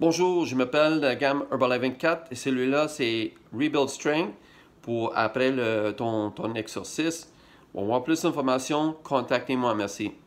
Bonjour, je m'appelle la gamme Herbalife 4 et celui-là, c'est Rebuild Strength pour après le, ton, ton Pour avoir plus d'informations, contactez-moi. Merci.